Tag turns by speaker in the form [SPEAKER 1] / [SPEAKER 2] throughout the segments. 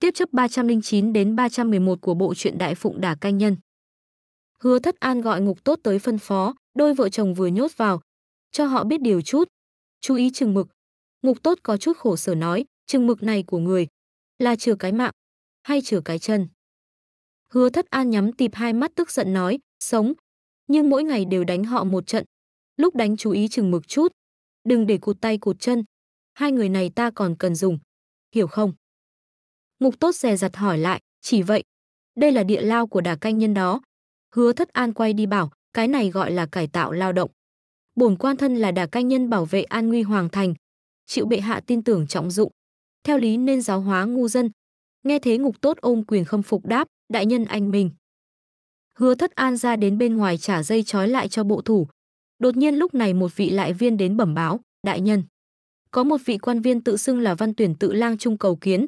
[SPEAKER 1] tiếp chấp 309 đến 311 của bộ truyện Đại Phụng Đả Canh Nhân. Hứa Thất An gọi Ngục Tốt tới phân phó, đôi vợ chồng vừa nhốt vào, cho họ biết điều chút, chú ý chừng mực. Ngục Tốt có chút khổ sở nói, chừng mực này của người là chừa cái mạng hay chừa cái chân. Hứa Thất An nhắm tịp hai mắt tức giận nói, sống, nhưng mỗi ngày đều đánh họ một trận. Lúc đánh chú ý chừng mực chút, đừng để cụt tay cụt chân. Hai người này ta còn cần dùng, hiểu không? Ngục Tốt dè dặt hỏi lại, chỉ vậy, đây là địa lao của đà canh nhân đó. Hứa Thất An quay đi bảo, cái này gọi là cải tạo lao động. Bổn quan thân là đà canh nhân bảo vệ an nguy hoàng thành, chịu bệ hạ tin tưởng trọng dụng. Theo lý nên giáo hóa ngu dân. Nghe thế Ngục Tốt ôm quyền khâm phục đáp, đại nhân anh mình. Hứa Thất An ra đến bên ngoài trả dây trói lại cho bộ thủ. Đột nhiên lúc này một vị lại viên đến bẩm báo, đại nhân. Có một vị quan viên tự xưng là văn tuyển tự lang trung cầu kiến,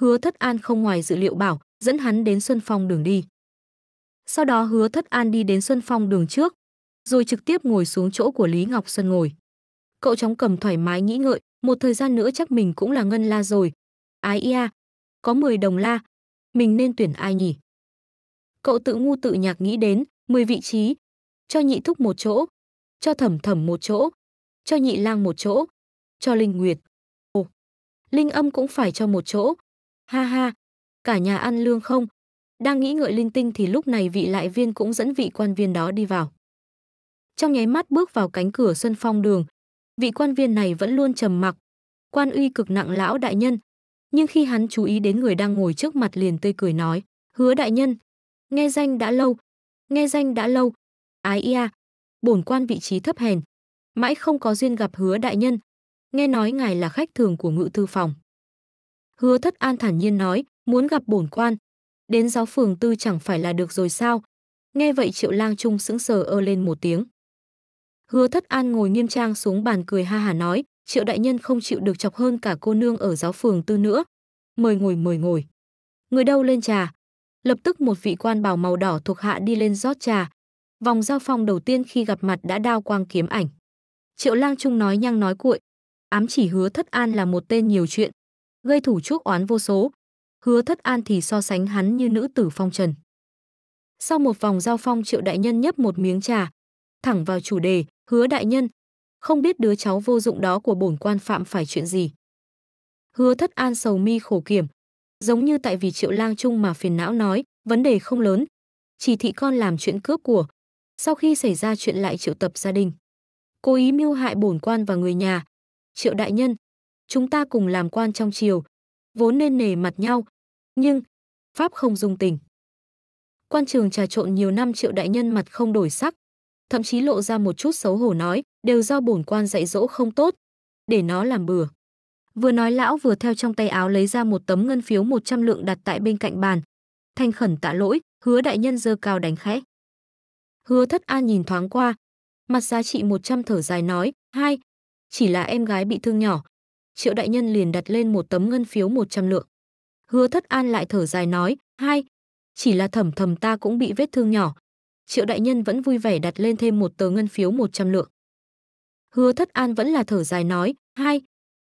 [SPEAKER 1] Hứa Thất An không ngoài dự liệu bảo, dẫn hắn đến Xuân Phong đường đi. Sau đó Hứa Thất An đi đến Xuân Phong đường trước, rồi trực tiếp ngồi xuống chỗ của Lý Ngọc Xuân ngồi. Cậu chóng cầm thoải mái nghĩ ngợi, một thời gian nữa chắc mình cũng là ngân la rồi. Ái ia, có 10 đồng la, mình nên tuyển ai nhỉ? Cậu tự ngu tự nhạc nghĩ đến, 10 vị trí, cho nhị thúc một chỗ, cho thẩm thẩm một chỗ, cho nhị lang một chỗ, cho Linh Nguyệt. Ồ, Linh âm cũng phải cho một chỗ, Ha ha, cả nhà ăn lương không? Đang nghĩ ngợi linh tinh thì lúc này vị lại viên cũng dẫn vị quan viên đó đi vào. Trong nháy mắt bước vào cánh cửa Xuân Phong đường, vị quan viên này vẫn luôn trầm mặc, quan uy cực nặng lão đại nhân, nhưng khi hắn chú ý đến người đang ngồi trước mặt liền tươi cười nói, "Hứa đại nhân, nghe danh đã lâu, nghe danh đã lâu." Ái ia, bổn quan vị trí thấp hèn, mãi không có duyên gặp Hứa đại nhân, nghe nói ngài là khách thường của Ngự thư phòng. Hứa Thất An thản nhiên nói, muốn gặp bổn quan. Đến giáo phường tư chẳng phải là được rồi sao? Nghe vậy Triệu Lang Trung sững sờ ơ lên một tiếng. Hứa Thất An ngồi nghiêm trang xuống bàn cười ha hà nói, Triệu đại nhân không chịu được chọc hơn cả cô nương ở giáo phường tư nữa. Mời ngồi mời ngồi. Người đâu lên trà? Lập tức một vị quan bào màu đỏ thuộc hạ đi lên rót trà. Vòng giao phong đầu tiên khi gặp mặt đã đao quang kiếm ảnh. Triệu Lang Trung nói nhăng nói cuội, ám chỉ hứa thất an là một tên nhiều chuyện, gây thủ chuốc oán vô số. Hứa Thất An thì so sánh hắn như nữ tử phong trần. Sau một vòng giao phong Triệu đại nhân nhấp một miếng trà, thẳng vào chủ đề, "Hứa đại nhân, không biết đứa cháu vô dụng đó của bổn quan phạm phải chuyện gì?" Hứa Thất An sầu mi khổ kiểm, giống như tại vì Triệu Lang Trung mà phiền não nói, "Vấn đề không lớn, chỉ thị con làm chuyện cướp của." Sau khi xảy ra chuyện lại triệu tập gia đình, cố ý mưu hại bổn quan và người nhà. Triệu đại nhân, chúng ta cùng làm quan trong triều, vốn nên nề mặt nhau, nhưng Pháp không dung tình. Quan trường trà trộn nhiều năm triệu đại nhân mặt không đổi sắc, thậm chí lộ ra một chút xấu hổ nói, đều do bổn quan dạy dỗ không tốt, để nó làm bừa. Vừa nói lão vừa theo trong tay áo lấy ra một tấm ngân phiếu 100 lượng đặt tại bên cạnh bàn. Thanh khẩn tạ lỗi, hứa đại nhân dơ cao đánh khẽ. Hứa thất an nhìn thoáng qua, mặt giá trị 100 thở dài nói, hai, chỉ là em gái bị thương nhỏ, triệu đại nhân liền đặt lên một tấm ngân phiếu 100 lượng. Hứa thất an lại thở dài nói, hai, chỉ là thẩm thầm ta cũng bị vết thương nhỏ. Triệu đại nhân vẫn vui vẻ đặt lên thêm một tờ ngân phiếu 100 lượng. Hứa thất an vẫn là thở dài nói, hai,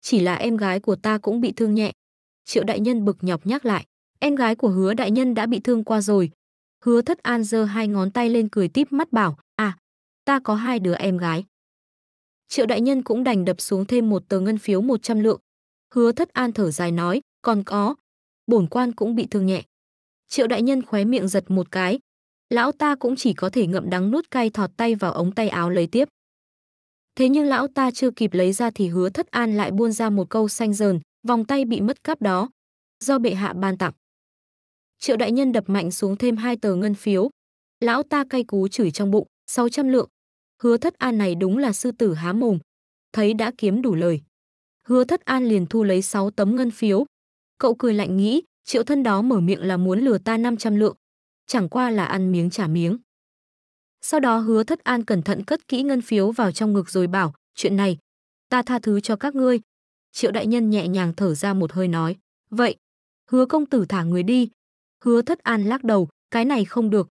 [SPEAKER 1] chỉ là em gái của ta cũng bị thương nhẹ. Triệu đại nhân bực nhọc nhắc lại, em gái của hứa đại nhân đã bị thương qua rồi. Hứa thất an giơ hai ngón tay lên cười tiếp mắt bảo, à, ta có hai đứa em gái. Triệu đại nhân cũng đành đập xuống thêm một tờ ngân phiếu 100 lượng. Hứa Thất An thở dài nói, còn có, bổn quan cũng bị thương nhẹ. Triệu đại nhân khóe miệng giật một cái, lão ta cũng chỉ có thể ngậm đắng nuốt cay thọt tay vào ống tay áo lấy tiếp. Thế nhưng lão ta chưa kịp lấy ra thì Hứa Thất An lại buôn ra một câu xanh dờn, vòng tay bị mất cắp đó, do bệ hạ ban tặng. Triệu đại nhân đập mạnh xuống thêm hai tờ ngân phiếu. Lão ta cay cú chửi trong bụng, 600 lượng, hứa thất an này đúng là sư tử há mồm, thấy đã kiếm đủ lời. Hứa thất an liền thu lấy 6 tấm ngân phiếu. Cậu cười lạnh nghĩ, triệu thân đó mở miệng là muốn lừa ta 500 lượng, chẳng qua là ăn miếng trả miếng. Sau đó hứa thất an cẩn thận cất kỹ ngân phiếu vào trong ngực rồi bảo, chuyện này, ta tha thứ cho các ngươi. Triệu đại nhân nhẹ nhàng thở ra một hơi nói, vậy, hứa công tử thả người đi. Hứa thất an lắc đầu, cái này không được.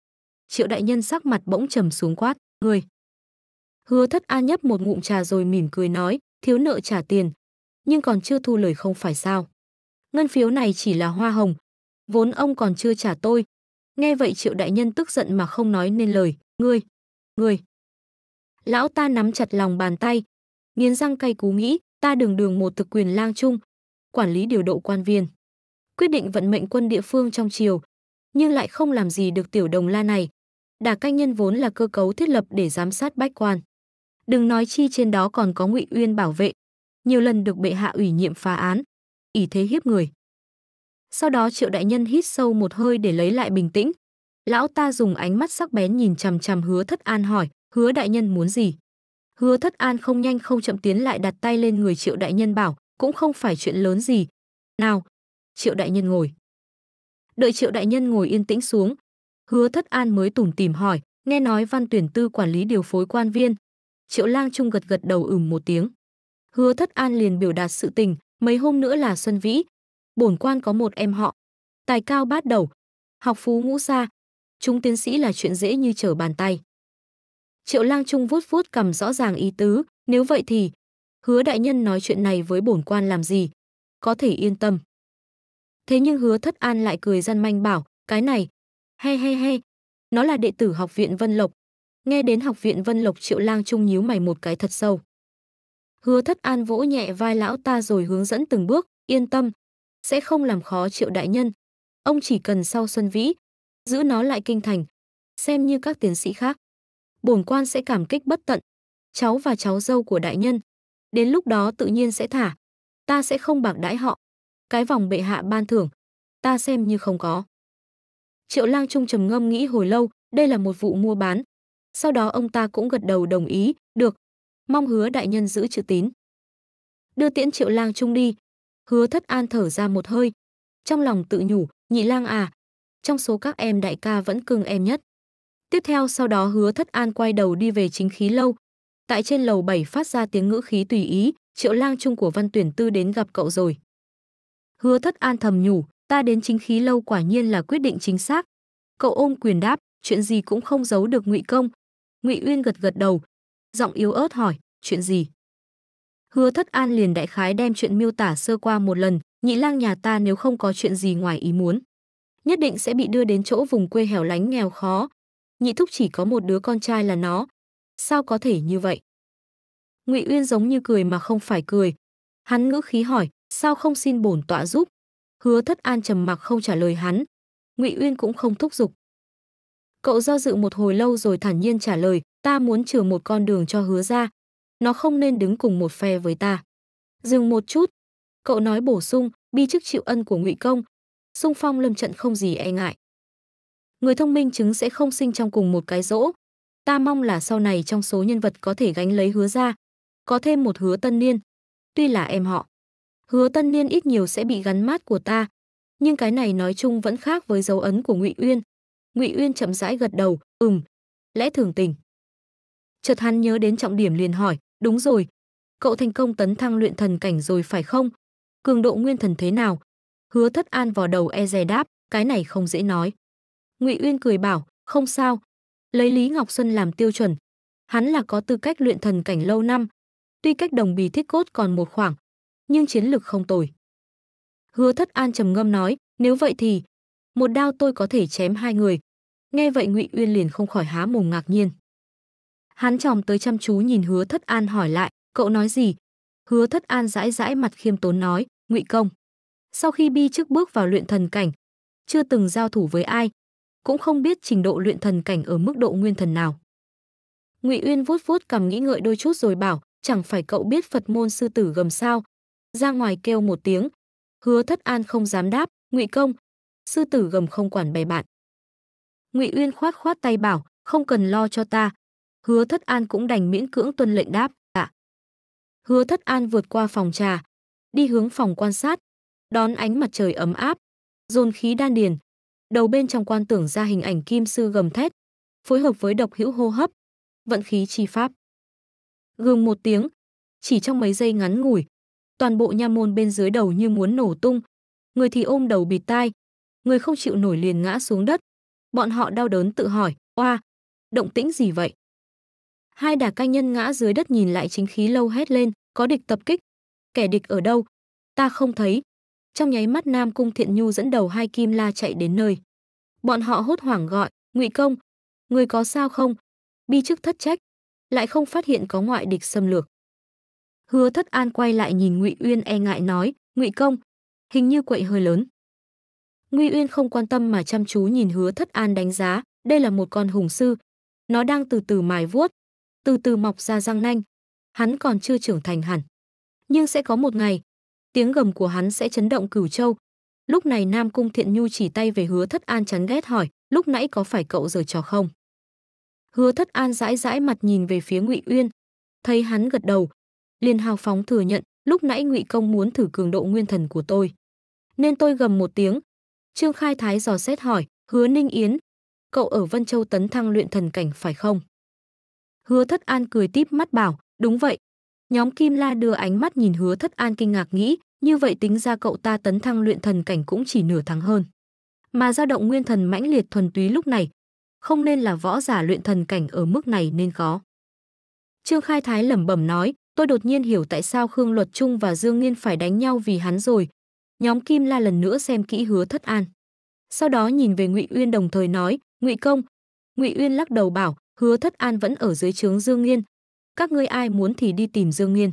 [SPEAKER 1] Triệu đại nhân sắc mặt bỗng trầm xuống quát, người, Hứa thất an nhấp một ngụm trà rồi mỉm cười nói, thiếu nợ trả tiền, nhưng còn chưa thu lời không phải sao. Ngân phiếu này chỉ là hoa hồng, vốn ông còn chưa trả tôi. Nghe vậy triệu đại nhân tức giận mà không nói nên lời, ngươi, ngươi. Lão ta nắm chặt lòng bàn tay, nghiến răng cay cú nghĩ, ta đường đường một thực quyền lang trung, quản lý điều độ quan viên. Quyết định vận mệnh quân địa phương trong triều, nhưng lại không làm gì được tiểu đồng la này. Đà canh nhân vốn là cơ cấu thiết lập để giám sát bách quan. Đừng nói chi trên đó còn có Ngụy Uyên bảo vệ, nhiều lần được bệ hạ ủy nhiệm phá án, ỷ thế hiếp người. Sau đó Triệu đại nhân hít sâu một hơi để lấy lại bình tĩnh. Lão ta dùng ánh mắt sắc bén nhìn chằm chằm Hứa Thất An hỏi, "Hứa đại nhân muốn gì?" Hứa Thất An không nhanh không chậm tiến lại đặt tay lên người Triệu đại nhân bảo, cũng không phải chuyện lớn gì. "Nào." Triệu đại nhân ngồi. Đợi Triệu đại nhân ngồi yên tĩnh xuống, Hứa Thất An mới tủm tìm hỏi, nghe nói Văn Tuyển Tư quản lý điều phối quan viên, Triệu Lang Trung gật gật đầu ừm một tiếng. Hứa Thất An liền biểu đạt sự tình, mấy hôm nữa là Xuân Vĩ. Bổn quan có một em họ, tài cao bát đầu, học phú ngũ sa. chúng tiến sĩ là chuyện dễ như trở bàn tay. Triệu Lang Trung vuốt vuốt cầm rõ ràng ý tứ, nếu vậy thì, hứa đại nhân nói chuyện này với bổn quan làm gì, có thể yên tâm. Thế nhưng hứa thất an lại cười gian manh bảo, cái này, he he he, nó là đệ tử học viện Vân Lộc, Nghe đến học viện Vân Lộc Triệu Lang Trung nhíu mày một cái thật sâu. Hứa thất an vỗ nhẹ vai lão ta rồi hướng dẫn từng bước, yên tâm, sẽ không làm khó triệu đại nhân. Ông chỉ cần sau Xuân Vĩ, giữ nó lại kinh thành, xem như các tiến sĩ khác. Bổn quan sẽ cảm kích bất tận, cháu và cháu dâu của đại nhân. Đến lúc đó tự nhiên sẽ thả, ta sẽ không bạc đãi họ. Cái vòng bệ hạ ban thưởng, ta xem như không có. Triệu lang trung trầm ngâm nghĩ hồi lâu, đây là một vụ mua bán, sau đó ông ta cũng gật đầu đồng ý, được, mong hứa đại nhân giữ chữ tín. Đưa tiễn triệu lang trung đi, hứa thất an thở ra một hơi. Trong lòng tự nhủ, nhị lang à, trong số các em đại ca vẫn cưng em nhất. Tiếp theo sau đó hứa thất an quay đầu đi về chính khí lâu. Tại trên lầu 7 phát ra tiếng ngữ khí tùy ý, triệu lang trung của văn tuyển tư đến gặp cậu rồi. Hứa thất an thầm nhủ, ta đến chính khí lâu quả nhiên là quyết định chính xác. Cậu ôm quyền đáp, chuyện gì cũng không giấu được ngụy công, ngụy uyên gật gật đầu giọng yếu ớt hỏi chuyện gì hứa thất an liền đại khái đem chuyện miêu tả sơ qua một lần nhị lang nhà ta nếu không có chuyện gì ngoài ý muốn nhất định sẽ bị đưa đến chỗ vùng quê hẻo lánh nghèo khó nhị thúc chỉ có một đứa con trai là nó sao có thể như vậy ngụy uyên giống như cười mà không phải cười hắn ngữ khí hỏi sao không xin bổn tọa giúp hứa thất an trầm mặc không trả lời hắn ngụy uyên cũng không thúc giục Cậu do dự một hồi lâu rồi thản nhiên trả lời, ta muốn trừ một con đường cho hứa ra. Nó không nên đứng cùng một phe với ta. Dừng một chút. Cậu nói bổ sung, bi chức chịu ân của ngụy công. Xung phong lâm trận không gì e ngại. Người thông minh chứng sẽ không sinh trong cùng một cái rỗ. Ta mong là sau này trong số nhân vật có thể gánh lấy hứa ra. Có thêm một hứa tân niên. Tuy là em họ. Hứa tân niên ít nhiều sẽ bị gắn mát của ta. Nhưng cái này nói chung vẫn khác với dấu ấn của ngụy Uyên, ngụy uyên chậm rãi gật đầu ừm lẽ thường tình chợt hắn nhớ đến trọng điểm liền hỏi đúng rồi cậu thành công tấn thăng luyện thần cảnh rồi phải không cường độ nguyên thần thế nào hứa thất an vào đầu e dè đáp cái này không dễ nói ngụy uyên cười bảo không sao lấy lý ngọc xuân làm tiêu chuẩn hắn là có tư cách luyện thần cảnh lâu năm tuy cách đồng bì thiết cốt còn một khoảng nhưng chiến lực không tồi hứa thất an trầm ngâm nói nếu vậy thì một đao tôi có thể chém hai người. Nghe vậy Ngụy Uyên liền không khỏi há mồm ngạc nhiên. Hắn tròm tới chăm chú nhìn Hứa Thất An hỏi lại, cậu nói gì? Hứa Thất An rãi rãi mặt khiêm tốn nói, Ngụy công. Sau khi bi trước bước vào luyện thần cảnh, chưa từng giao thủ với ai, cũng không biết trình độ luyện thần cảnh ở mức độ nguyên thần nào. Ngụy Uyên vuốt vuốt cầm nghĩ ngợi đôi chút rồi bảo, chẳng phải cậu biết Phật môn sư tử gầm sao? Ra ngoài kêu một tiếng. Hứa Thất An không dám đáp, "Ngụy công, sư tử gầm không quản bè bạn. Ngụy Uyên khoát khoát tay bảo, không cần lo cho ta. Hứa Thất An cũng đành miễn cưỡng tuân lệnh đáp, ạ. Dạ. Hứa Thất An vượt qua phòng trà, đi hướng phòng quan sát, đón ánh mặt trời ấm áp, dồn khí đan điền. Đầu bên trong quan tưởng ra hình ảnh kim sư gầm thét, phối hợp với độc hữu hô hấp, vận khí chi pháp. Gương một tiếng, chỉ trong mấy giây ngắn ngủi, toàn bộ nha môn bên dưới đầu như muốn nổ tung, người thì ôm đầu bịt tai, người không chịu nổi liền ngã xuống đất. Bọn họ đau đớn tự hỏi, oa, động tĩnh gì vậy? Hai đà canh nhân ngã dưới đất nhìn lại chính khí lâu hét lên, có địch tập kích. Kẻ địch ở đâu? Ta không thấy. Trong nháy mắt Nam Cung Thiện Nhu dẫn đầu hai kim la chạy đến nơi. Bọn họ hốt hoảng gọi, ngụy công, người có sao không? Bi chức thất trách, lại không phát hiện có ngoại địch xâm lược. Hứa Thất An quay lại nhìn Ngụy Uyên e ngại nói, "Ngụy công, hình như quậy hơi lớn." Nguy Uyên không quan tâm mà chăm chú nhìn Hứa Thất An đánh giá, đây là một con hùng sư. Nó đang từ từ mài vuốt, từ từ mọc ra răng nanh. Hắn còn chưa trưởng thành hẳn. Nhưng sẽ có một ngày, tiếng gầm của hắn sẽ chấn động cửu châu. Lúc này Nam Cung Thiện Nhu chỉ tay về Hứa Thất An chán ghét hỏi, lúc nãy có phải cậu giở trò không? Hứa Thất An rãi rãi mặt nhìn về phía Ngụy Uyên, thấy hắn gật đầu, liền hào phóng thừa nhận, lúc nãy Ngụy công muốn thử cường độ nguyên thần của tôi, nên tôi gầm một tiếng, Trương Khai Thái dò xét hỏi, hứa Ninh Yến, cậu ở Vân Châu tấn thăng luyện thần cảnh phải không? Hứa Thất An cười tiếp, mắt bảo, đúng vậy. Nhóm Kim La đưa ánh mắt nhìn Hứa Thất An kinh ngạc nghĩ, như vậy tính ra cậu ta tấn thăng luyện thần cảnh cũng chỉ nửa tháng hơn. Mà dao động nguyên thần mãnh liệt thuần túy lúc này, không nên là võ giả luyện thần cảnh ở mức này nên có. Trương Khai Thái lẩm bẩm nói, tôi đột nhiên hiểu tại sao Khương Luật Trung và Dương Nghiên phải đánh nhau vì hắn rồi, nhóm kim la lần nữa xem kỹ hứa thất an sau đó nhìn về ngụy uyên đồng thời nói ngụy công ngụy uyên lắc đầu bảo hứa thất an vẫn ở dưới trướng dương nghiên các ngươi ai muốn thì đi tìm dương nghiên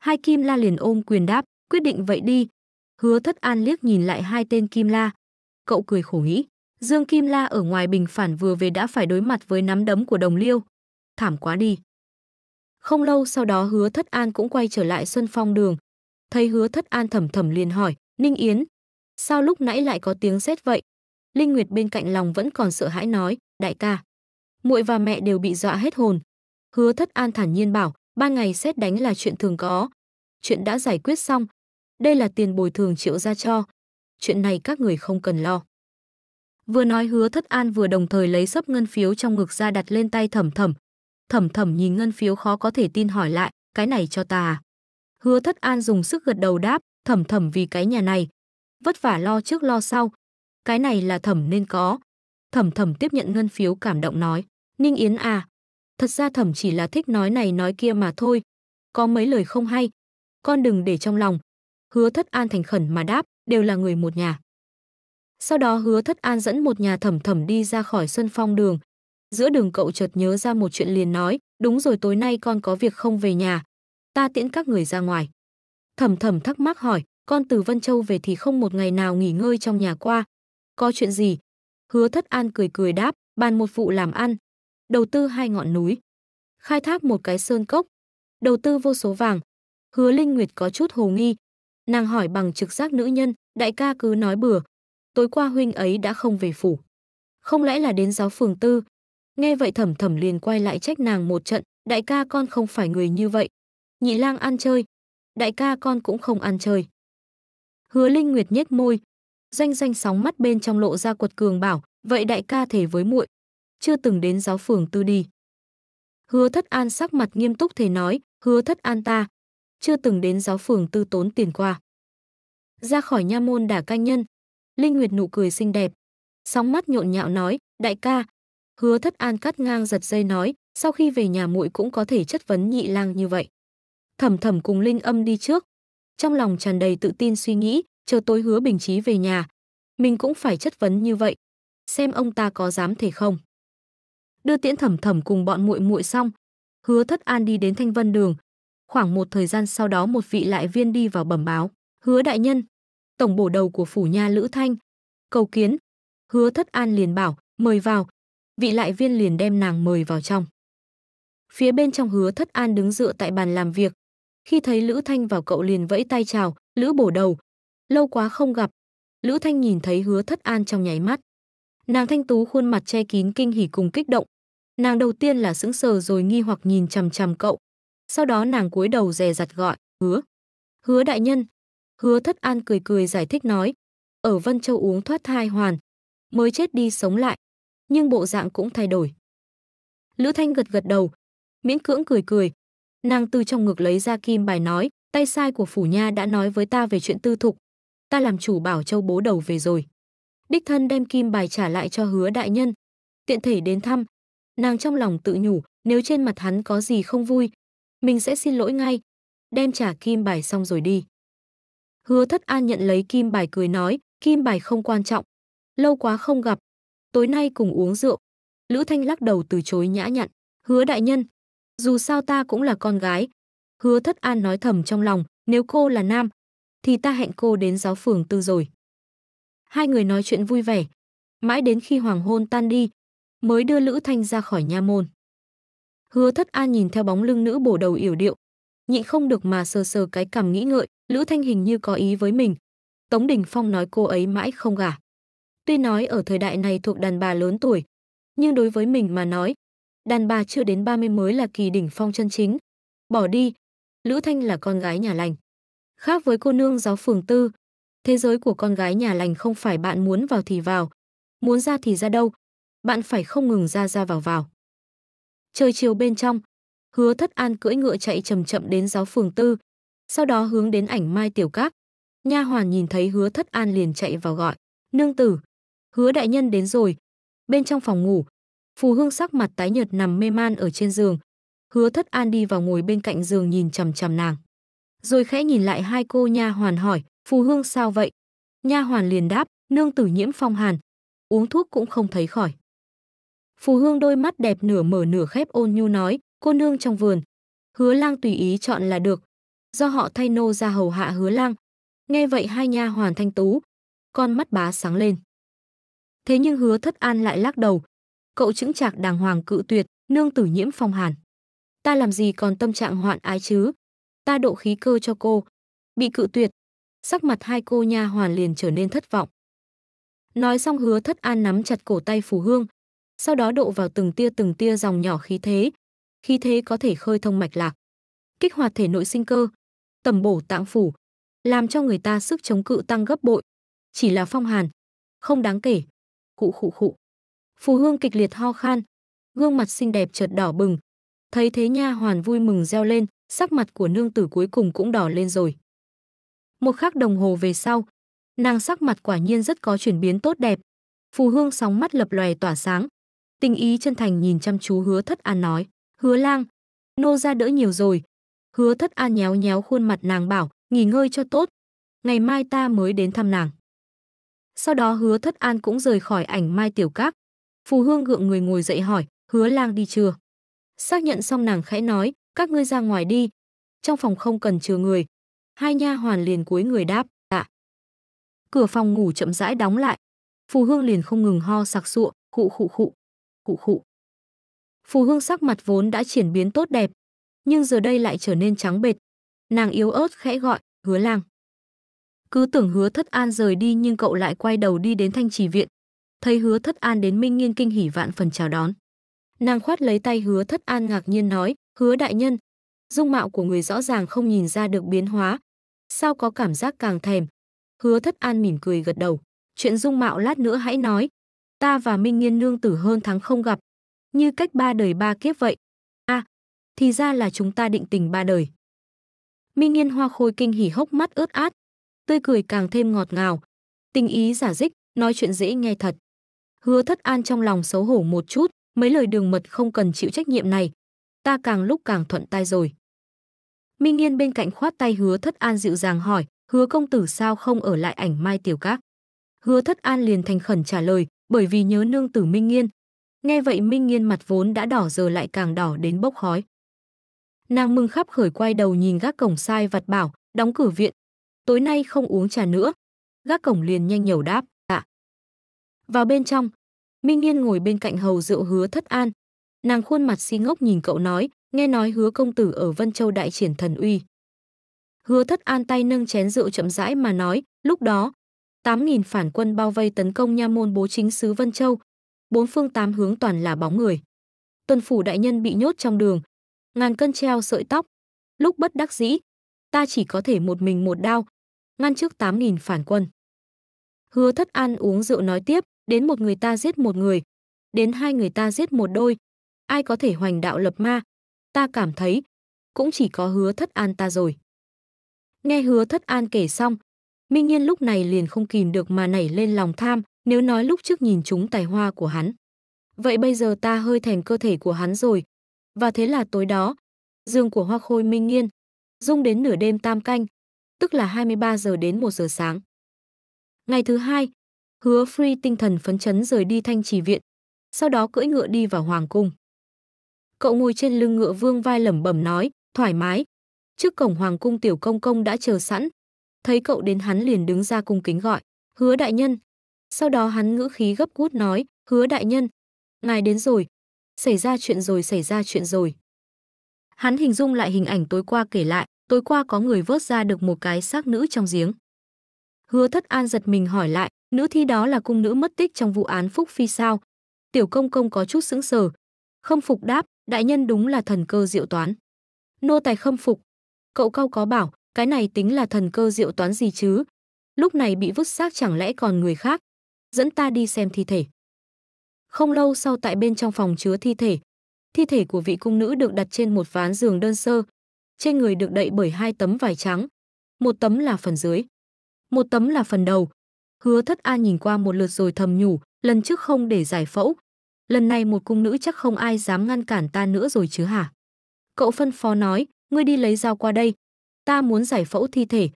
[SPEAKER 1] hai kim la liền ôm quyền đáp quyết định vậy đi hứa thất an liếc nhìn lại hai tên kim la cậu cười khổ nghĩ dương kim la ở ngoài bình phản vừa về đã phải đối mặt với nắm đấm của đồng liêu thảm quá đi không lâu sau đó hứa thất an cũng quay trở lại xuân phong đường thấy hứa thất an thầm thầm liền hỏi Ninh Yến, sao lúc nãy lại có tiếng sét vậy? Linh Nguyệt bên cạnh lòng vẫn còn sợ hãi nói, đại ca. muội và mẹ đều bị dọa hết hồn. Hứa thất an thản nhiên bảo, ba ngày xét đánh là chuyện thường có. Chuyện đã giải quyết xong. Đây là tiền bồi thường triệu ra cho. Chuyện này các người không cần lo. Vừa nói hứa thất an vừa đồng thời lấy sấp ngân phiếu trong ngực ra đặt lên tay thẩm thẩm. Thẩm thẩm nhìn ngân phiếu khó có thể tin hỏi lại, cái này cho ta à? Hứa thất an dùng sức gật đầu đáp, thẩm thẩm vì cái nhà này. Vất vả lo trước lo sau. Cái này là thẩm nên có. thẩm thẩm tiếp nhận ngân phiếu cảm động nói. Ninh Yến à, thật ra thẩm chỉ là thích nói này nói kia mà thôi. Có mấy lời không hay. Con đừng để trong lòng. Hứa thất an thành khẩn mà đáp, đều là người một nhà. Sau đó hứa thất an dẫn một nhà thẩm thẩm đi ra khỏi sân phong đường. Giữa đường cậu chợt nhớ ra một chuyện liền nói, đúng rồi tối nay con có việc không về nhà. Ta tiễn các người ra ngoài. Thầm thầm thắc mắc hỏi, con từ Vân Châu về thì không một ngày nào nghỉ ngơi trong nhà qua. Có chuyện gì? Hứa thất an cười cười đáp, bàn một vụ làm ăn. Đầu tư hai ngọn núi. Khai thác một cái sơn cốc. Đầu tư vô số vàng. Hứa Linh Nguyệt có chút hồ nghi. Nàng hỏi bằng trực giác nữ nhân, đại ca cứ nói bừa. Tối qua huynh ấy đã không về phủ. Không lẽ là đến giáo phường tư? Nghe vậy thẩm thẩm liền quay lại trách nàng một trận, đại ca con không phải người như vậy. Nhị lang ăn chơi, đại ca con cũng không ăn chơi. Hứa Linh Nguyệt nhếch môi, doanh doanh sóng mắt bên trong lộ ra quật cường bảo, vậy đại ca thể với muội, chưa từng đến giáo phường tư đi. Hứa Thất An sắc mặt nghiêm túc thể nói, hứa Thất An ta, chưa từng đến giáo phường tư tốn tiền qua. Ra khỏi nha môn đả canh nhân, Linh Nguyệt nụ cười xinh đẹp, sóng mắt nhộn nhạo nói, đại ca, Hứa Thất An cắt ngang giật dây nói, sau khi về nhà muội cũng có thể chất vấn nhị lang như vậy thẩm thẩm cùng Linh Âm đi trước. Trong lòng tràn đầy tự tin suy nghĩ, chờ tối hứa bình trí về nhà. Mình cũng phải chất vấn như vậy. Xem ông ta có dám thể không. Đưa tiễn thẩm thẩm cùng bọn muội muội xong. Hứa thất an đi đến Thanh Vân Đường. Khoảng một thời gian sau đó một vị lại viên đi vào bẩm báo. Hứa đại nhân, tổng bổ đầu của phủ nha Lữ Thanh. Cầu kiến. Hứa thất an liền bảo, mời vào. Vị lại viên liền đem nàng mời vào trong. Phía bên trong hứa thất an đứng dựa tại bàn làm việc, khi thấy Lữ Thanh vào cậu liền vẫy tay chào, Lữ bổ đầu. Lâu quá không gặp. Lữ Thanh nhìn thấy hứa thất an trong nháy mắt. Nàng thanh tú khuôn mặt che kín kinh hỉ cùng kích động. Nàng đầu tiên là sững sờ rồi nghi hoặc nhìn chằm chằm cậu. Sau đó nàng cúi đầu dè dặt gọi, hứa. Hứa đại nhân. Hứa thất an cười cười giải thích nói. Ở Vân Châu uống thoát thai hoàn. Mới chết đi sống lại. Nhưng bộ dạng cũng thay đổi. Lữ Thanh gật gật đầu. Miễn cưỡng cười cười, Nàng từ trong ngực lấy ra kim bài nói, tay sai của phủ nha đã nói với ta về chuyện tư thục. Ta làm chủ bảo châu bố đầu về rồi. Đích thân đem kim bài trả lại cho hứa đại nhân. Tiện thể đến thăm. Nàng trong lòng tự nhủ, nếu trên mặt hắn có gì không vui, mình sẽ xin lỗi ngay. Đem trả kim bài xong rồi đi. Hứa thất an nhận lấy kim bài cười nói, kim bài không quan trọng. Lâu quá không gặp. Tối nay cùng uống rượu. Lữ Thanh lắc đầu từ chối nhã nhặn. Hứa đại nhân, dù sao ta cũng là con gái. Hứa thất an nói thầm trong lòng, nếu cô là nam, thì ta hẹn cô đến giáo phường tư rồi. Hai người nói chuyện vui vẻ, mãi đến khi hoàng hôn tan đi, mới đưa Lữ Thanh ra khỏi nha môn. Hứa thất an nhìn theo bóng lưng nữ bổ đầu yểu điệu, nhịn không được mà sờ sờ cái cằm nghĩ ngợi, Lữ Thanh hình như có ý với mình. Tống Đình Phong nói cô ấy mãi không gả. Tuy nói ở thời đại này thuộc đàn bà lớn tuổi, nhưng đối với mình mà nói, đàn bà chưa đến 30 mới là kỳ đỉnh phong chân chính. Bỏ đi, Lữ Thanh là con gái nhà lành. Khác với cô nương giáo phường tư, thế giới của con gái nhà lành không phải bạn muốn vào thì vào, muốn ra thì ra đâu, bạn phải không ngừng ra ra vào vào. Trời chiều bên trong, hứa thất an cưỡi ngựa chạy chậm chậm đến giáo phường tư, sau đó hướng đến ảnh mai tiểu cát. Nha hoàn nhìn thấy hứa thất an liền chạy vào gọi, nương tử, hứa đại nhân đến rồi. Bên trong phòng ngủ, Phù Hương sắc mặt tái nhợt nằm mê man ở trên giường. Hứa Thất An đi vào ngồi bên cạnh giường nhìn chằm chằm nàng. Rồi khẽ nhìn lại hai cô nha hoàn hỏi, "Phù Hương sao vậy?" Nha hoàn liền đáp, "Nương tử nhiễm phong hàn, uống thuốc cũng không thấy khỏi." Phù Hương đôi mắt đẹp nửa mở nửa khép ôn nhu nói, "Cô nương trong vườn, Hứa Lang tùy ý chọn là được, do họ thay nô ra hầu hạ Hứa Lang." Nghe vậy hai nha hoàn thanh tú, con mắt bá sáng lên. Thế nhưng Hứa Thất An lại lắc đầu, cậu chững chạc đàng hoàng cự tuyệt, nương tử nhiễm phong hàn. Ta làm gì còn tâm trạng hoạn ái chứ? Ta độ khí cơ cho cô. Bị cự tuyệt, sắc mặt hai cô nha hoàn liền trở nên thất vọng. Nói xong hứa thất an nắm chặt cổ tay phù hương, sau đó độ vào từng tia từng tia dòng nhỏ khí thế. Khí thế có thể khơi thông mạch lạc, kích hoạt thể nội sinh cơ, tầm bổ tạng phủ, làm cho người ta sức chống cự tăng gấp bội. Chỉ là phong hàn, không đáng kể. Khụ khụ khụ. Phù Hương kịch liệt ho khan, gương mặt xinh đẹp chợt đỏ bừng. Thấy thế nha hoàn vui mừng reo lên, sắc mặt của nương tử cuối cùng cũng đỏ lên rồi. Một khắc đồng hồ về sau, nàng sắc mặt quả nhiên rất có chuyển biến tốt đẹp. Phù Hương sóng mắt lập lòe tỏa sáng, tình ý chân thành nhìn chăm chú Hứa Thất An nói, "Hứa lang, nô gia đỡ nhiều rồi." Hứa Thất An nhéo nhéo khuôn mặt nàng bảo, "Nghỉ ngơi cho tốt, ngày mai ta mới đến thăm nàng." Sau đó Hứa Thất An cũng rời khỏi ảnh Mai Tiểu Các, Phù Hương gượng người ngồi dậy hỏi, hứa lang đi chưa? Xác nhận xong nàng khẽ nói, các ngươi ra ngoài đi. Trong phòng không cần chờ người. Hai nha hoàn liền cúi người đáp, dạ. Cửa phòng ngủ chậm rãi đóng lại. Phù Hương liền không ngừng ho sặc sụa, khụ khụ khụ, khụ khụ. Phù Hương sắc mặt vốn đã chuyển biến tốt đẹp, nhưng giờ đây lại trở nên trắng bệt. Nàng yếu ớt khẽ gọi, hứa lang. Cứ tưởng hứa thất an rời đi nhưng cậu lại quay đầu đi đến thanh trì viện, thấy hứa thất an đến minh nghiên kinh hỉ vạn phần chào đón nàng khoát lấy tay hứa thất an ngạc nhiên nói hứa đại nhân dung mạo của người rõ ràng không nhìn ra được biến hóa sao có cảm giác càng thèm hứa thất an mỉm cười gật đầu chuyện dung mạo lát nữa hãy nói ta và minh nghiên nương tử hơn tháng không gặp như cách ba đời ba kiếp vậy a à, thì ra là chúng ta định tình ba đời minh nghiên hoa khôi kinh hỉ hốc mắt ướt át tươi cười càng thêm ngọt ngào tình ý giả dích nói chuyện dễ nghe thật Hứa thất an trong lòng xấu hổ một chút, mấy lời đường mật không cần chịu trách nhiệm này. Ta càng lúc càng thuận tai rồi. Minh Yên bên cạnh khoát tay hứa thất an dịu dàng hỏi, hứa công tử sao không ở lại ảnh mai tiểu các. Hứa thất an liền thành khẩn trả lời, bởi vì nhớ nương tử Minh Yên. Nghe vậy Minh Yên mặt vốn đã đỏ giờ lại càng đỏ đến bốc khói. Nàng mừng khắp khởi quay đầu nhìn gác cổng sai vặt bảo, đóng cửa viện. Tối nay không uống trà nữa. Gác cổng liền nhanh nhẩu đáp. Vào bên trong, Minh Yên ngồi bên cạnh hầu rượu hứa thất an. Nàng khuôn mặt si ngốc nhìn cậu nói, nghe nói hứa công tử ở Vân Châu đại triển thần uy. Hứa thất an tay nâng chén rượu chậm rãi mà nói, lúc đó, tám nghìn phản quân bao vây tấn công nha môn bố chính xứ Vân Châu. Bốn phương tám hướng toàn là bóng người. Tuần phủ đại nhân bị nhốt trong đường. Ngàn cân treo sợi tóc. Lúc bất đắc dĩ, ta chỉ có thể một mình một đao. Ngăn trước tám nghìn phản quân. Hứa thất an uống rượu nói tiếp, đến một người ta giết một người, đến hai người ta giết một đôi. Ai có thể hoành đạo lập ma? Ta cảm thấy, cũng chỉ có hứa thất an ta rồi. Nghe hứa thất an kể xong, Minh Nhiên lúc này liền không kìm được mà nảy lên lòng tham, nếu nói lúc trước nhìn chúng tài hoa của hắn. Vậy bây giờ ta hơi thèm cơ thể của hắn rồi. Và thế là tối đó, dương của hoa khôi Minh Nhiên, rung đến nửa đêm tam canh, tức là 23 giờ đến 1 giờ sáng. Ngày thứ hai, hứa Free tinh thần phấn chấn rời đi thanh trì viện, sau đó cưỡi ngựa đi vào hoàng cung. Cậu ngồi trên lưng ngựa vương vai lẩm bẩm nói, thoải mái. Trước cổng hoàng cung tiểu công công đã chờ sẵn. Thấy cậu đến hắn liền đứng ra cung kính gọi, hứa đại nhân. Sau đó hắn ngữ khí gấp gút nói, hứa đại nhân, ngài đến rồi. Xảy ra chuyện rồi, xảy ra chuyện rồi. Hắn hình dung lại hình ảnh tối qua kể lại, tối qua có người vớt ra được một cái xác nữ trong giếng. Hứa Thất An giật mình hỏi lại, nữ thi đó là cung nữ mất tích trong vụ án Phúc Phi sao? Tiểu công công có chút sững sờ. Khâm phục đáp, đại nhân đúng là thần cơ diệu toán. Nô tài khâm phục. Cậu cao có bảo, cái này tính là thần cơ diệu toán gì chứ? Lúc này bị vứt xác chẳng lẽ còn người khác? Dẫn ta đi xem thi thể. Không lâu sau tại bên trong phòng chứa thi thể, thi thể của vị cung nữ được đặt trên một ván giường đơn sơ, trên người được đậy bởi hai tấm vải trắng, một tấm là phần dưới, một tấm là phần đầu. Hứa thất an nhìn qua một lượt rồi thầm nhủ, lần trước không để giải phẫu. Lần này một cung nữ chắc không ai dám ngăn cản ta nữa rồi chứ hả? Cậu phân phó nói, ngươi đi lấy dao qua đây. Ta muốn giải phẫu thi thể.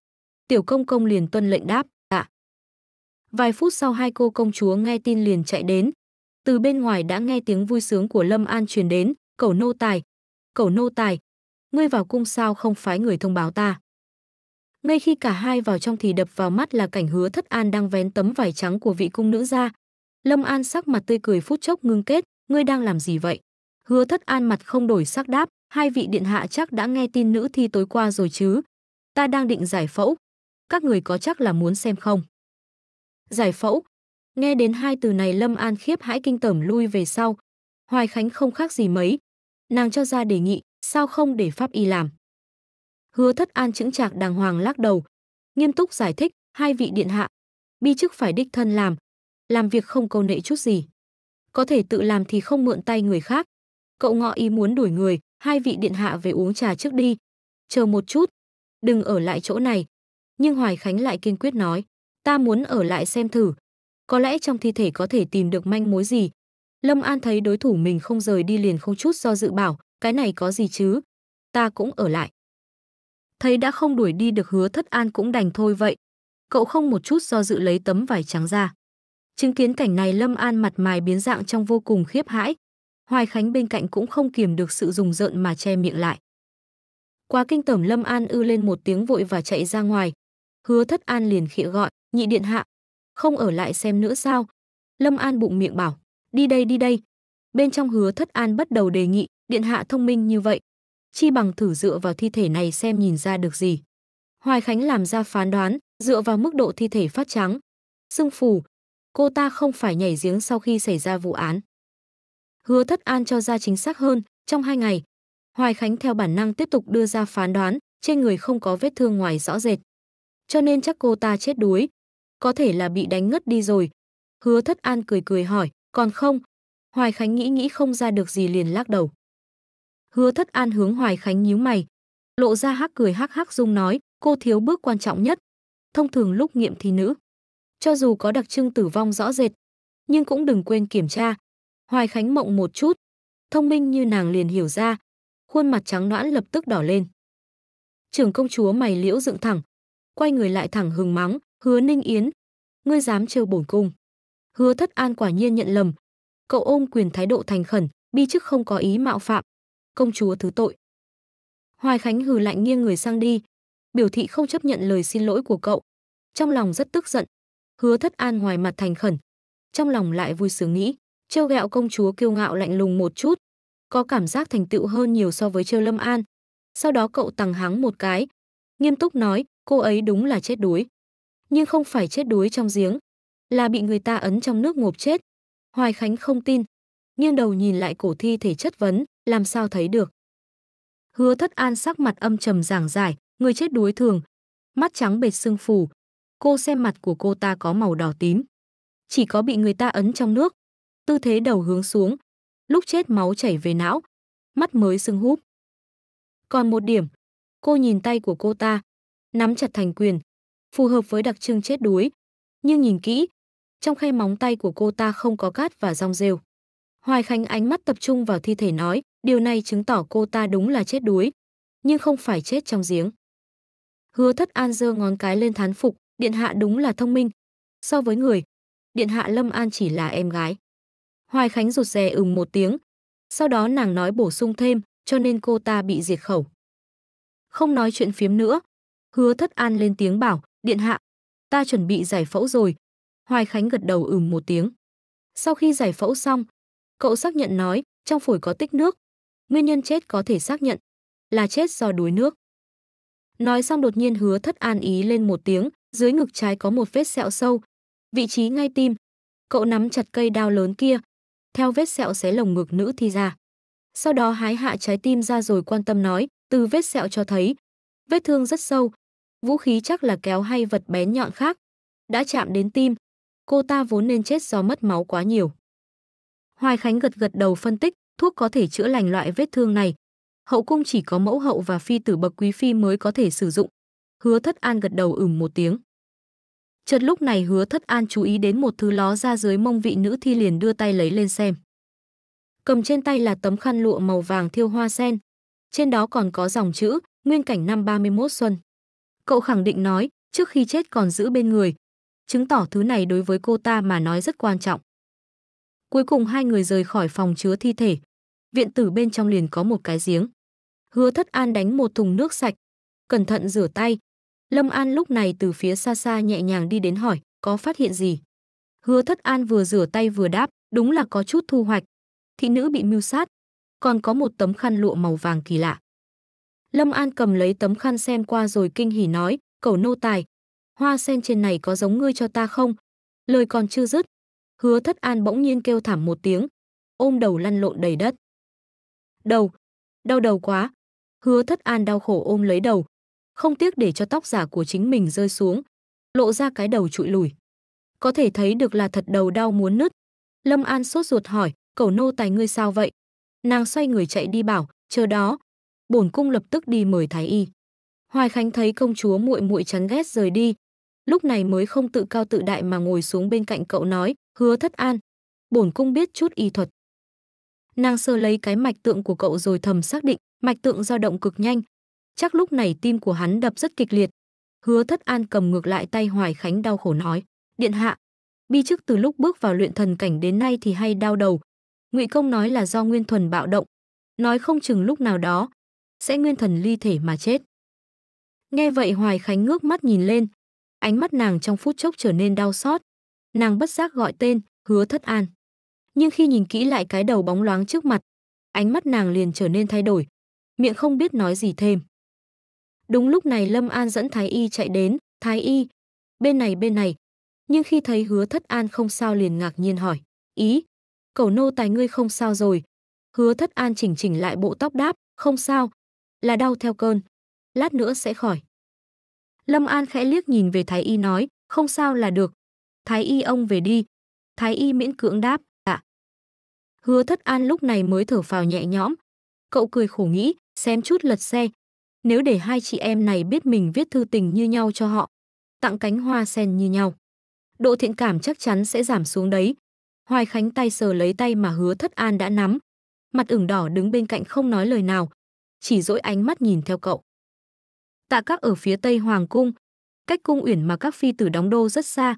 [SPEAKER 1] Tiểu công công liền tuân lệnh đáp, tạ. Dạ. Vài phút sau hai cô công chúa nghe tin liền chạy đến. Từ bên ngoài đã nghe tiếng vui sướng của Lâm An truyền đến, cẩu nô tài. Cẩu nô tài, ngươi vào cung sao không phái người thông báo ta? Ngay khi cả hai vào trong thì đập vào mắt là cảnh hứa thất an đang vén tấm vải trắng của vị cung nữ ra. Lâm An sắc mặt tươi cười phút chốc ngưng kết, ngươi đang làm gì vậy? Hứa thất an mặt không đổi sắc đáp, hai vị điện hạ chắc đã nghe tin nữ thi tối qua rồi chứ. Ta đang định giải phẫu. Các người có chắc là muốn xem không? Giải phẫu. Nghe đến hai từ này Lâm An khiếp hãi kinh tởm lui về sau. Hoài Khánh không khác gì mấy. Nàng cho ra đề nghị, sao không để pháp y làm? Hứa Thất An chững chạc đàng hoàng lắc đầu, nghiêm túc giải thích, hai vị điện hạ, bi chức phải đích thân làm, làm việc không câu nệ chút gì. Có thể tự làm thì không mượn tay người khác. Cậu ngọ ý muốn đuổi người, hai vị điện hạ về uống trà trước đi. Chờ một chút, đừng ở lại chỗ này. Nhưng Hoài Khánh lại kiên quyết nói, ta muốn ở lại xem thử. Có lẽ trong thi thể có thể tìm được manh mối gì. Lâm An thấy đối thủ mình không rời đi liền không chút do dự bảo, cái này có gì chứ? Ta cũng ở lại thấy đã không đuổi đi được hứa thất an cũng đành thôi vậy. Cậu không một chút do dự lấy tấm vải trắng ra. Chứng kiến cảnh này Lâm An mặt mày biến dạng trong vô cùng khiếp hãi. Hoài Khánh bên cạnh cũng không kiềm được sự rùng rợn mà che miệng lại. Quá kinh tởm Lâm An ư lên một tiếng vội và chạy ra ngoài. Hứa thất an liền khịa gọi, nhị điện hạ. Không ở lại xem nữa sao? Lâm An bụng miệng bảo, đi đây đi đây. Bên trong hứa thất an bắt đầu đề nghị, điện hạ thông minh như vậy, chi bằng thử dựa vào thi thể này xem nhìn ra được gì. Hoài Khánh làm ra phán đoán, dựa vào mức độ thi thể phát trắng. Sưng phù, cô ta không phải nhảy giếng sau khi xảy ra vụ án. Hứa thất an cho ra chính xác hơn, trong hai ngày, Hoài Khánh theo bản năng tiếp tục đưa ra phán đoán, trên người không có vết thương ngoài rõ rệt. Cho nên chắc cô ta chết đuối, có thể là bị đánh ngất đi rồi. Hứa thất an cười cười hỏi, còn không? Hoài Khánh nghĩ nghĩ không ra được gì liền lắc đầu. Hứa Thất An hướng Hoài Khánh nhíu mày, lộ ra hắc cười hắc hắc dung nói, cô thiếu bước quan trọng nhất. Thông thường lúc nghiệm thì nữ, cho dù có đặc trưng tử vong rõ rệt, nhưng cũng đừng quên kiểm tra. Hoài Khánh mộng một chút, thông minh như nàng liền hiểu ra, khuôn mặt trắng nõn lập tức đỏ lên. Trưởng công chúa mày liễu dựng thẳng, quay người lại thẳng hừng mắng, "Hứa Ninh Yến, ngươi dám trêu bổn cung?" Hứa Thất An quả nhiên nhận lầm, cậu ôm quyền thái độ thành khẩn, bi chức không có ý mạo phạm, công chúa thứ tội. Hoài Khánh hừ lạnh nghiêng người sang đi, biểu thị không chấp nhận lời xin lỗi của cậu. Trong lòng rất tức giận, hứa thất an ngoài mặt thành khẩn. Trong lòng lại vui sướng nghĩ, trêu ghẹo công chúa kiêu ngạo lạnh lùng một chút, có cảm giác thành tựu hơn nhiều so với trêu Lâm An. Sau đó cậu tằng hắng một cái, nghiêm túc nói, cô ấy đúng là chết đuối. Nhưng không phải chết đuối trong giếng, là bị người ta ấn trong nước ngộp chết. Hoài Khánh không tin, nghiêng đầu nhìn lại cổ thi thể chất vấn, làm sao thấy được. Hứa thất an sắc mặt âm trầm giảng giải, người chết đuối thường, mắt trắng bệt sưng phù. Cô xem mặt của cô ta có màu đỏ tím. Chỉ có bị người ta ấn trong nước, tư thế đầu hướng xuống. Lúc chết máu chảy về não, mắt mới sưng húp. Còn một điểm, cô nhìn tay của cô ta, nắm chặt thành quyền, phù hợp với đặc trưng chết đuối. Nhưng nhìn kỹ, trong khay móng tay của cô ta không có cát và rong rêu. Hoài Khánh ánh mắt tập trung vào thi thể nói, điều này chứng tỏ cô ta đúng là chết đuối, nhưng không phải chết trong giếng. Hứa thất an giơ ngón cái lên thán phục, điện hạ đúng là thông minh. So với người, điện hạ Lâm An chỉ là em gái. Hoài Khánh rụt rè ừm một tiếng, sau đó nàng nói bổ sung thêm, cho nên cô ta bị diệt khẩu. Không nói chuyện phiếm nữa, hứa thất an lên tiếng bảo, điện hạ, ta chuẩn bị giải phẫu rồi. Hoài Khánh gật đầu ừm một tiếng. Sau khi giải phẫu xong, cậu xác nhận nói, trong phổi có tích nước, Nguyên nhân chết có thể xác nhận là chết do đuối nước. Nói xong đột nhiên hứa thất an ý lên một tiếng, dưới ngực trái có một vết sẹo sâu, vị trí ngay tim. Cậu nắm chặt cây đao lớn kia, theo vết sẹo xé lồng ngực nữ thi ra. Sau đó hái hạ trái tim ra rồi quan tâm nói, từ vết sẹo cho thấy, vết thương rất sâu, vũ khí chắc là kéo hay vật bén nhọn khác, đã chạm đến tim. Cô ta vốn nên chết do mất máu quá nhiều. Hoài Khánh gật gật đầu phân tích, thuốc có thể chữa lành loại vết thương này. Hậu cung chỉ có mẫu hậu và phi tử bậc quý phi mới có thể sử dụng. Hứa Thất An gật đầu ừm một tiếng. Chợt lúc này Hứa Thất An chú ý đến một thứ ló ra dưới mông vị nữ thi liền đưa tay lấy lên xem. Cầm trên tay là tấm khăn lụa màu vàng thiêu hoa sen, trên đó còn có dòng chữ Nguyên cảnh năm 31 xuân. Cậu khẳng định nói, trước khi chết còn giữ bên người, chứng tỏ thứ này đối với cô ta mà nói rất quan trọng. Cuối cùng hai người rời khỏi phòng chứa thi thể. Viện tử bên trong liền có một cái giếng. Hứa Thất An đánh một thùng nước sạch, cẩn thận rửa tay. Lâm An lúc này từ phía xa xa nhẹ nhàng đi đến hỏi, có phát hiện gì? Hứa Thất An vừa rửa tay vừa đáp, đúng là có chút thu hoạch. Thị nữ bị mưu sát, còn có một tấm khăn lụa màu vàng kỳ lạ. Lâm An cầm lấy tấm khăn xem qua rồi kinh hỉ nói, cẩu nô tài, hoa sen trên này có giống ngươi cho ta không? Lời còn chưa dứt, Hứa Thất An bỗng nhiên kêu thảm một tiếng, ôm đầu lăn lộn đầy đất. Đầu, đau đầu quá. Hứa Thất An đau khổ ôm lấy đầu, không tiếc để cho tóc giả của chính mình rơi xuống, lộ ra cái đầu trụi lùi. Có thể thấy được là thật đầu đau muốn nứt. Lâm An sốt ruột hỏi, "Cẩu nô tài ngươi sao vậy?" Nàng xoay người chạy đi bảo, "Chờ đó, bổn cung lập tức đi mời thái y." Hoài Khánh thấy công chúa muội muội chán ghét rời đi, lúc này mới không tự cao tự đại mà ngồi xuống bên cạnh cậu nói, hứa thất an. Bổn cung biết chút y thuật. Nàng sơ lấy cái mạch tượng của cậu rồi thầm xác định, mạch tượng dao động cực nhanh. Chắc lúc này tim của hắn đập rất kịch liệt. Hứa thất an cầm ngược lại tay Hoài Khánh đau khổ nói. Điện hạ, bi chức từ lúc bước vào luyện thần cảnh đến nay thì hay đau đầu. Ngụy công nói là do nguyên thuần bạo động. Nói không chừng lúc nào đó, sẽ nguyên thần ly thể mà chết. Nghe vậy Hoài Khánh ngước mắt nhìn lên, ánh mắt nàng trong phút chốc trở nên đau xót, nàng bất giác gọi tên, hứa thất an. Nhưng khi nhìn kỹ lại cái đầu bóng loáng trước mặt, ánh mắt nàng liền trở nên thay đổi, miệng không biết nói gì thêm. Đúng lúc này Lâm An dẫn Thái Y chạy đến, Thái Y, bên này bên này. Nhưng khi thấy hứa thất an không sao liền ngạc nhiên hỏi, ý, cầu nô tài ngươi không sao rồi. Hứa thất an chỉnh chỉnh lại bộ tóc đáp, không sao, là đau theo cơn, lát nữa sẽ khỏi. Lâm An khẽ liếc nhìn về Thái Y nói, không sao là được, Thái y ông về đi. Thái y miễn cưỡng đáp, ạ. Dạ. Hứa thất an lúc này mới thở phào nhẹ nhõm. Cậu cười khổ nghĩ, xem chút lật xe. Nếu để hai chị em này biết mình viết thư tình như nhau cho họ, tặng cánh hoa sen như nhau. Độ thiện cảm chắc chắn sẽ giảm xuống đấy. Hoài Khánh tay sờ lấy tay mà hứa thất an đã nắm. Mặt ửng đỏ đứng bên cạnh không nói lời nào, chỉ dỗi ánh mắt nhìn theo cậu. Tạ các ở phía tây Hoàng Cung, cách cung uyển mà các phi tử đóng đô rất xa,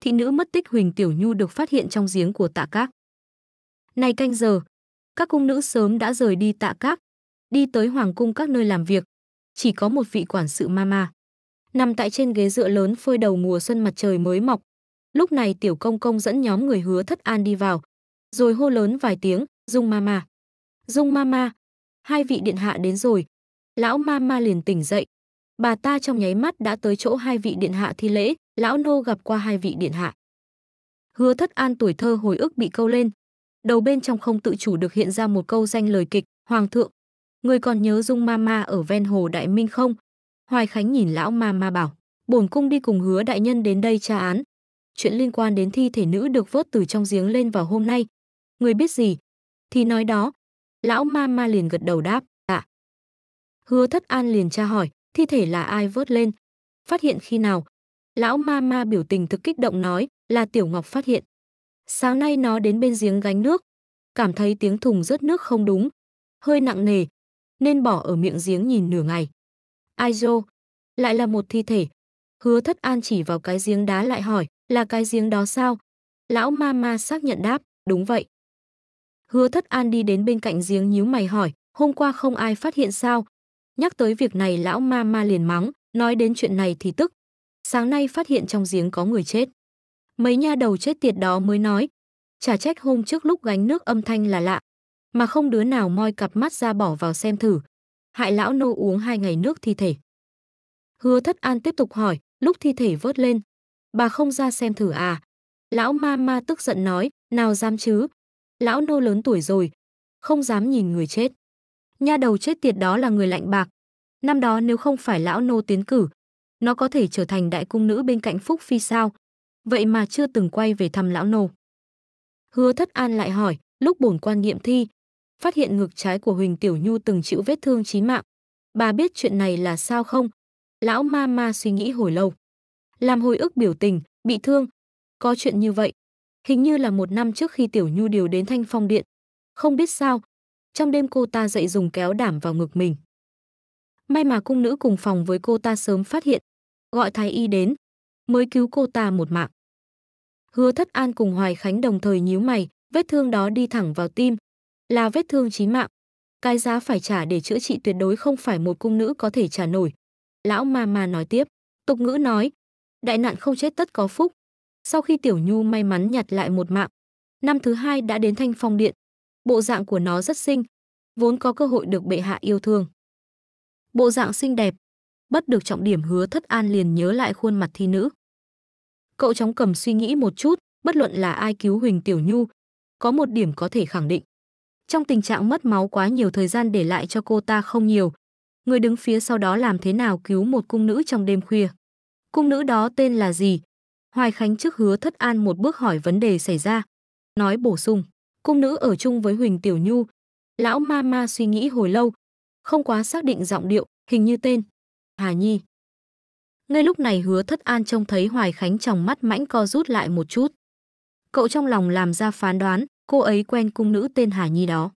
[SPEAKER 1] thị nữ mất tích Huỳnh Tiểu Nhu được phát hiện trong giếng của tạ các. Này canh giờ, các cung nữ sớm đã rời đi tạ các, đi tới hoàng cung các nơi làm việc, chỉ có một vị quản sự mama. Nằm tại trên ghế dựa lớn phơi đầu mùa xuân mặt trời mới mọc, lúc này tiểu công công dẫn nhóm người hứa thất an đi vào, rồi hô lớn vài tiếng, dung mama. Dung mama, hai vị điện hạ đến rồi. Lão mama liền tỉnh dậy, bà ta trong nháy mắt đã tới chỗ hai vị điện hạ thi lễ, lão nô gặp qua hai vị điện hạ. Hứa thất an tuổi thơ hồi ức bị câu lên. Đầu bên trong không tự chủ được hiện ra một câu danh lời kịch, Hoàng thượng. Người còn nhớ Dung Mama ở ven hồ Đại Minh không? Hoài Khánh nhìn lão Mama bảo, bổn cung đi cùng hứa đại nhân đến đây tra án. Chuyện liên quan đến thi thể nữ được vớt từ trong giếng lên vào hôm nay. Người biết gì? Thì nói đó. Lão Mama liền gật đầu đáp, ạ. Dạ. Hứa thất an liền tra hỏi, thi thể là ai vớt lên? Phát hiện khi nào? Lão ma ma biểu tình thực kích động nói là Tiểu Ngọc phát hiện. Sáng nay nó đến bên giếng gánh nước, cảm thấy tiếng thùng rớt nước không đúng, hơi nặng nề, nên bỏ ở miệng giếng nhìn nửa ngày. Ai dô? Lại là một thi thể. Hứa thất an chỉ vào cái giếng đá lại hỏi, là cái giếng đó sao? Lão ma ma xác nhận đáp, đúng vậy. Hứa thất an đi đến bên cạnh giếng nhíu mày hỏi, hôm qua không ai phát hiện sao? Nhắc tới việc này lão ma ma liền mắng, nói đến chuyện này thì tức, sáng nay phát hiện trong giếng có người chết. Mấy nha đầu chết tiệt đó mới nói, chả trách hôm trước lúc gánh nước âm thanh là lạ, mà không đứa nào moi cặp mắt ra bỏ vào xem thử. Hại lão nô uống hai ngày nước thi thể. Hứa thất an tiếp tục hỏi, lúc thi thể vớt lên, bà không ra xem thử à? Lão ma ma tức giận nói, nào dám chứ? Lão nô lớn tuổi rồi, không dám nhìn người chết. Nha đầu chết tiệt đó là người lạnh bạc. Năm đó nếu không phải lão nô tiến cử, nó có thể trở thành đại cung nữ bên cạnh Phúc Phi sao? Vậy mà chưa từng quay về thăm lão nô. Hứa Thất An lại hỏi, lúc bổn quan nghiệm thi, phát hiện ngực trái của Huỳnh Tiểu Nhu từng chịu vết thương chí mạng. Bà biết chuyện này là sao không? Lão ma ma suy nghĩ hồi lâu. Làm hồi ức biểu tình, bị thương. Có chuyện như vậy. Hình như là một năm trước khi Tiểu Nhu điều đến Thanh Phong Điện. Không biết sao, trong đêm cô ta dậy dùng kéo đảm vào ngực mình. May mà cung nữ cùng phòng với cô ta sớm phát hiện, gọi thái y đến, mới cứu cô ta một mạng. Hứa Thất An cùng Hoài Khánh đồng thời nhíu mày, vết thương đó đi thẳng vào tim, là vết thương chí mạng. Cái giá phải trả để chữa trị tuyệt đối không phải một cung nữ có thể trả nổi. Lão ma ma nói tiếp, tục ngữ nói, đại nạn không chết tất có phúc. Sau khi Tiểu Nhu may mắn nhặt lại một mạng, năm thứ hai đã đến Thanh Phong Điện. Bộ dạng của nó rất xinh, vốn có cơ hội được bệ hạ yêu thương. Bộ dạng xinh đẹp, bắt được trọng điểm hứa thất an liền nhớ lại khuôn mặt thi nữ. Cậu chóng cầm suy nghĩ một chút, bất luận là ai cứu Huỳnh Tiểu Nhu, có một điểm có thể khẳng định. Trong tình trạng mất máu quá nhiều thời gian để lại cho cô ta không nhiều, người đứng phía sau đó làm thế nào cứu một cung nữ trong đêm khuya. Cung nữ đó tên là gì? Hoài Khánh trước hứa thất an một bước hỏi vấn đề xảy ra. Nói bổ sung, cung nữ ở chung với Huỳnh Tiểu Nhu. Lão ma ma suy nghĩ hồi lâu, không quá xác định giọng điệu, hình như tên, Hà Nhi. Ngay lúc này hứa thất an trông thấy Hoài Khánh trong mắt mãnh co rút lại một chút. Cậu trong lòng làm ra phán đoán, cô ấy quen cung nữ tên Hà Nhi đó.